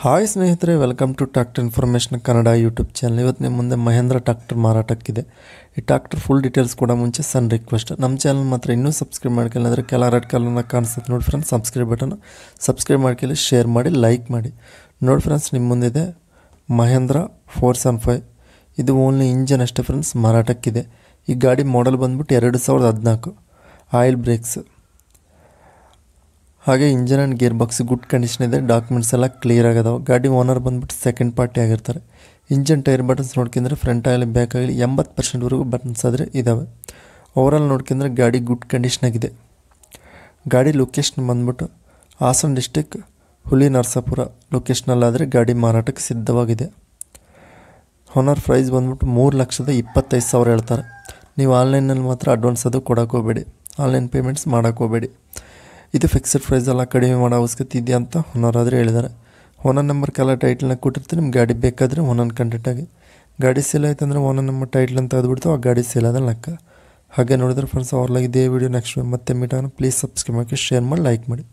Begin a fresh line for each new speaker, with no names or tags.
hi ಸ್ನೇಹಿತರೆ welcome to tractor information Kannada YouTube channel ಇವತ್ತು ನಿಮ್ಮ ಮುಂದೆ ಮಹೇಂದ್ರ ಟ್ಯಾಕ್ಟರ್ ಮಾರಾಟಕ್ಕಿದೆ ಈ ಟಾಕ್ಟರ್ ಫುಲ್ ಡೀಟೇಲ್ಸ್ ಕೂಡ ಮುಂಚೆ ಸನ್ ರಿಕ್ವೆಸ್ಟ್ ನಮ್ಮ ಚಾನಲ್ ಮಾತ್ರ ಇನ್ನೂ ಸಬ್ಸ್ಕ್ರೈಬ್ ಮಾಡ್ಕೊಳ್ಳಿ ಅಂದರೆ ಕೆಲ ರೆಡ್ ಕಲರ್ನ ಕಾಣಿಸುತ್ತೆ ನೋಡಿ ಫ್ರೆಂಡ್ಸ್ ಸಬ್ಸ್ಕ್ರೈಬ್ ಬಟನ್ ಸಬ್ಸ್ಕ್ರೈಬ್ ಮಾಡ್ಕೊಳ್ಳಿ ಶೇರ್ ಮಾಡಿ ಲೈಕ್ ಮಾಡಿ ನೋಡಿ ಫ್ರೆಂಡ್ಸ್ ನಿಮ್ಮ ಮುಂದಿದೆ ಮಹೇಂದ್ರ ಫೋರ್ ಸೆವೆನ್ ಫೈವ್ ಇದು ಓನ್ಲಿ ಇಂಜನ್ ಅಷ್ಟೇ ಫ್ರೆಂಡ್ಸ್ ಮಾರಾಟಕ್ಕಿದೆ ಈ ಗಾಡಿ ಮಾಡೆಲ್ ಬಂದ್ಬಿಟ್ಟು ಎರಡು ಸಾವಿರದ ಹದಿನಾಲ್ಕು ಆಯಿಲ್ ಬ್ರೇಕ್ಸ್ ಹಾಗೆ engine and gear box good condition ಇದೆ ಡಾಕ್ಯುಮೆಂಟ್ಸ್ ಎಲ್ಲ ಕ್ಲಿಯರ್ ಆಗಿದಾವೆ ಗಾಡಿ ಓನರ್ ಬಂದ್ಬಿಟ್ಟು ಸೆಕೆಂಡ್ ಪಾರ್ಟಿ ಆಗಿರ್ತಾರೆ ಇಂಜಿನ್ ಟೈರ್ ಬಟನ್ಸ್ ನೋಡ್ಕೊಂಡ್ರೆ ಫ್ರಂಟ್ ಆಗಲಿ ಬ್ಯಾಕ್ ಆಗಲಿ ಎಂಬತ್ತು ಪರ್ಸೆಂಟ್ವರೆಗೂ ಬಟನ್ಸ್ ಆದರೆ ಇದ್ದಾವೆ ಓವರಾಲ್ ನೋಡ್ಕೊಂಡ್ರೆ ಗಾಡಿ ಗುಡ್ ಕಂಡೀಷನ್ ಆಗಿದೆ ಗಾಡಿ ಲೊಕೇಶನ್ ಬಂದ್ಬಿಟ್ಟು ಹಾಸನ ಡಿಸ್ಟಿಕ್ ಹುಲಿ ನರಸಾಪುರ ಲೊಕೇಶನಲ್ಲಾದರೆ ಗಾಡಿ ಮಾರಾಟಕ್ಕೆ ಸಿದ್ಧವಾಗಿದೆ ಓನರ್ ಪ್ರೈಸ್ ಬಂದ್ಬಿಟ್ಟು ಮೂರು ಲಕ್ಷದ ಇಪ್ಪತ್ತೈದು ಸಾವಿರ ಹೇಳ್ತಾರೆ ನೀವು ಆನ್ಲೈನಲ್ಲಿ ಮಾತ್ರ ಅಡ್ವಾನ್ಸ್ ಅದು ಕೊಡೋಕ್ಕೋಗ್ಬೇಡಿ ಆನ್ಲೈನ್ ಪೇಮೆಂಟ್ಸ್ ಮಾಡೋಕ್ಕೋಗ್ಬೇಡಿ ಇದು ಫಿಕ್ಸ್ಡ್ ಪ್ರೈಸ್ ಎಲ್ಲ ಕಡಿಮೆ ಮಾಡೋ ಅವಶ್ಯಕತೆ ಇದೆಯಾ ಅಂತ ಓನರಾದರೆ ಹೇಳಿದ್ದಾರೆ ಓನರ್ ನಂಬರ್ ಟೈಟ್ಲನ್ನ ಕೊಟ್ಟಿರ್ತೀವಿ ನಿಮ್ಮ ಗಾಡಿ ಬೇಕಾದರೆ ಓನರ್ ಕಂಡಕ್ಟಾಗಿ ಗಾಡಿ ಸೇಲ್ ಆಯ್ತು ಅಂದರೆ ಓನರ್ ನಂಬರ್ ಟೈಟ್ಲ್ ಅಂತ ತೆಗೆದುಬಿಡ್ತು ಆ ಗಾಡಿ ಸೇಲ್ ಆದ ಲೆಕ್ಕ ಹಾಗೆ ನೋಡಿದ್ರೆ ಫ್ರೆಂಡ್ಸ್ ಇದೇ ವಿಡಿಯೋ ನೆಕ್ಸ್ಟ್ ಮತ್ತೆ ಆಗೋಣ ಪ್ಲೀಸ್ ಸಬ್ಸ್ಕ್ರೈಬ್ ಮಾಡಿ ಶೇರ್ ಮಾಡಿ ಲೈಕ್ ಮಾಡಿ